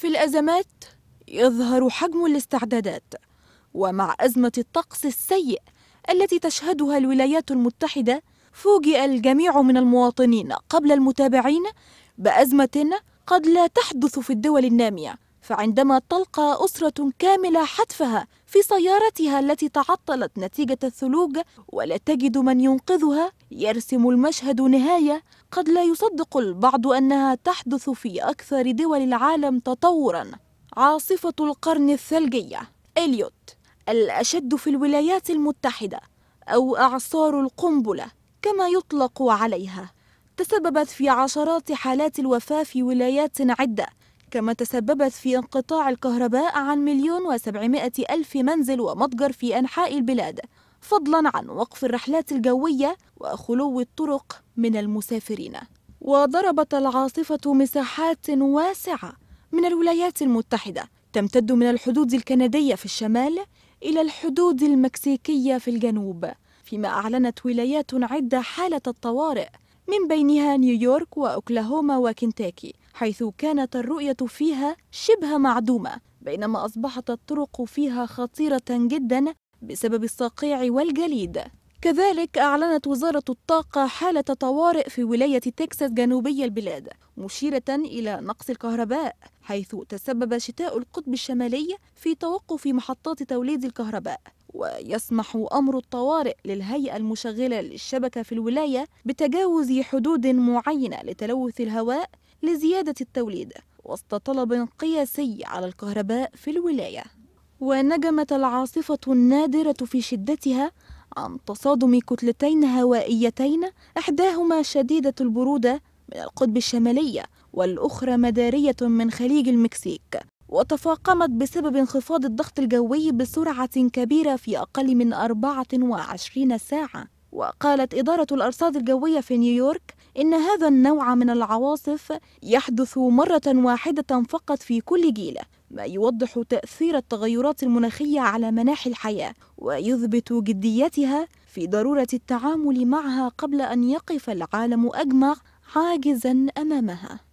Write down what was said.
في الأزمات يظهر حجم الاستعدادات ومع أزمة الطقس السيء التي تشهدها الولايات المتحدة فوجئ الجميع من المواطنين قبل المتابعين بأزمة قد لا تحدث في الدول النامية فعندما تلقى أسرة كاملة حتفها في سيارتها التي تعطلت نتيجة الثلوج ولا تجد من ينقذها يرسم المشهد نهاية قد لا يصدق البعض أنها تحدث في أكثر دول العالم تطورا عاصفة القرن الثلجية إليوت الأشد في الولايات المتحدة أو أعصار القنبلة كما يطلق عليها تسببت في عشرات حالات الوفاة في ولايات عدة كما تسببت في انقطاع الكهرباء عن مليون وسبعمائة ألف منزل ومتجر في أنحاء البلاد فضلا عن وقف الرحلات الجوية وخلو الطرق من المسافرين وضربت العاصفة مساحات واسعة من الولايات المتحدة تمتد من الحدود الكندية في الشمال إلى الحدود المكسيكية في الجنوب فيما أعلنت ولايات عدة حالة الطوارئ من بينها نيويورك وأوكلاهوما وكنتاكي حيث كانت الرؤية فيها شبه معدومة بينما أصبحت الطرق فيها خطيرة جدا بسبب الصقيع والجليد كذلك أعلنت وزارة الطاقة حالة طوارئ في ولاية تكساس جنوبي البلاد مشيرة إلى نقص الكهرباء حيث تسبب شتاء القطب الشمالي في توقف محطات توليد الكهرباء ويسمح أمر الطوارئ للهيئة المشغلة للشبكة في الولاية بتجاوز حدود معينة لتلوث الهواء لزيادة التوليد وسط طلب قياسي على الكهرباء في الولاية ونجمت العاصفة النادرة في شدتها عن تصادم كتلتين هوائيتين إحداهما شديدة البرودة من القطب الشمالية والأخرى مدارية من خليج المكسيك وتفاقمت بسبب انخفاض الضغط الجوي بسرعة كبيرة في أقل من 24 ساعة وقالت إدارة الأرصاد الجوية في نيويورك إن هذا النوع من العواصف يحدث مرة واحدة فقط في كل جيل ما يوضح تأثير التغيرات المناخية على مناحي الحياة ويثبت جديتها في ضرورة التعامل معها قبل أن يقف العالم أجمع عاجزا أمامها